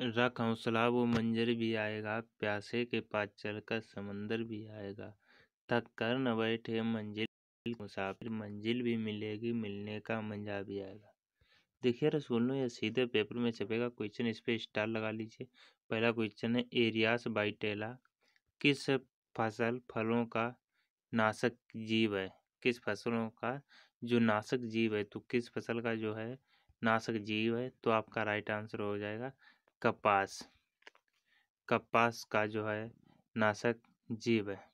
रख हौसला वो मंजर भी आएगा प्यासे के पास चलकर समंदर भी आएगा थक कर न बैठे मंजिल मुसाफिर मंजिल भी मिलेगी मिलने का मंजा भी आएगा देखिए रसगुल्लों या सीधे पेपर में छपेगा क्वेश्चन इस पर स्टार लगा लीजिए पहला क्वेश्चन है एरियास बाइटेला किस फसल फलों का नाशक जीव है किस फसलों का जो नाशक जीव है तो किस फसल का जो है नाशक जीव है तो आपका राइट आंसर हो जाएगा कपास कपास का जो है नाशक जीव है